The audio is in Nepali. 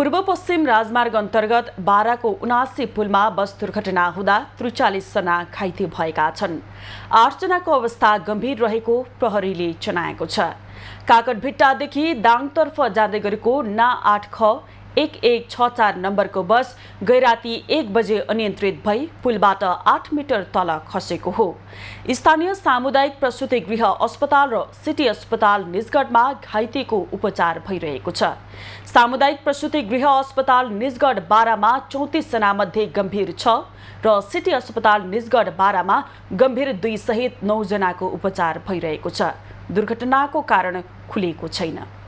पूर्व पश्चिम राजमार्ग अन्तर्गत बाह्रको उनासी पुलमा बस दुर्घटना हुँदा त्रिचालिसजना घाइते भएका छन् आठजनाको अवस्था गम्भीर रहेको प्रहरीले जनाएको छ काकटभिट्टादेखि दाङतर्फ जाँदै गरेको ना आठ ख एक एक छ चार नम्बरको बस गैराती एक बजे अनियन्त्रित भई पुलबाट आठ मिटर तल खसेको हो स्थानीय सामुदायिक प्रसुति गृह अस्पताल र सिटी अस्पताल निजगढमा घाइतेको उपचार भइरहेको छ सामुदायिक प्रसुति गृह अस्पताल निजगढ बाह्रमा मध्ये गम्भीर छ र सिटी अस्पताल निजगढ बाह्रमा गम्भीर दुई सहित नौजनाको उपचार भइरहेको छ दुर्घटनाको कारण खुलेको छैन